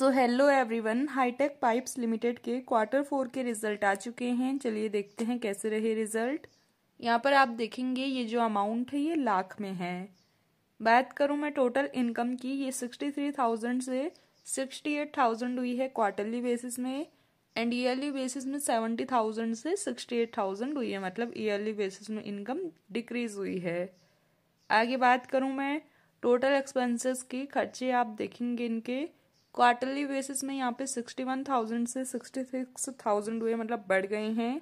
सो hello everyone hitech pipes limited के quarter four के result आ चुके हैं चलिए देखते हैं कैसे रहे रिजल्ट यहाँ पर आप देखेंगे ये जो अमाउंट है ये लाख में है बात करूँ मैं टोटल इनकम की ये सिक्सटी थ्री थाउजेंड से सिक्सटी एट थाउजेंड हुई है क्वार्टरली बेसिस में एंड ईयरली बेसिस में सेवेंटी थाउजेंड से सिक्सटी एट थाउजेंड हुई है मतलब ईयरली बेसिस में इनकम डिक्रीज हुई है आगे बात करूँ मैं टोटल एक्सपेंसेस की खर्चे आप देखेंगे इनके क्वार्टरली बेसिस में यहाँ पे सिक्सटी वन थाउजेंड से सिक्सटी सिक्स थाउजेंड हुए मतलब बढ़ गए हैं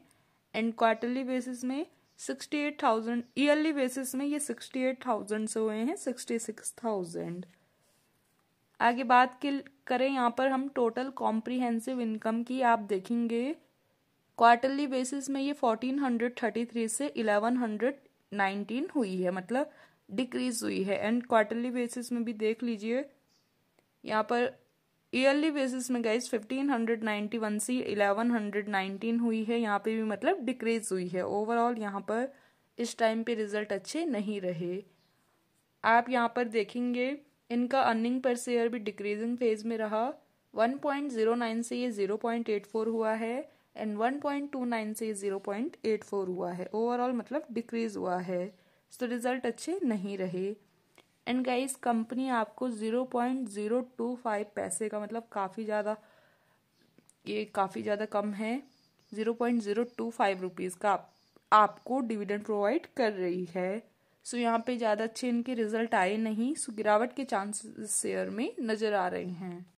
एंड क्वार्टरली बेसिस में sixty eight thousand yearly basis में ये सिक्सटी एट थाउजेंड से हुए हैं सिक्सटी सिक्स थाउजेंड आगे बात करें यहाँ पर हम टोटल कॉम्प्रीहेंसिव इनकम की आप देखेंगे क्वार्टरली बेसिस में ये फोर्टीन हंड्रेड थर्टी थ्री से इलेवन हंड्रेड नाइनटीन हुई है मतलब डिक्रीज हुई है एंड क्वार्टरली बेसिस में भी देख लीजिए यहाँ पर ईयरली बेसिस में गाइज 1591 सी 1119 हुई है यहाँ पे भी मतलब डिक्रीज हुई है ओवरऑल यहाँ पर इस टाइम पे रिजल्ट अच्छे नहीं रहे आप यहाँ पर देखेंगे इनका अर्निंग पर शेयर भी डिक्रीजिंग फेज में रहा 1.09 से ये 0.84 हुआ है एंड 1.29 से ये 0.84 हुआ है ओवरऑल मतलब डिक्रीज हुआ है तो रिजल्ट अच्छे नहीं रहे एंड गाइस कंपनी आपको zero point zero two five पैसे का मतलब काफ़ी ज़्यादा ये काफ़ी ज़्यादा कम है zero point zero two five rupees का आप, आपको डिविडेंड प्रोवाइड कर रही है सो so, यहाँ पे ज़्यादा अच्छे इनके रिजल्ट आए नहीं सो गिरावट के चांसेस शेयर में नज़र आ रहे हैं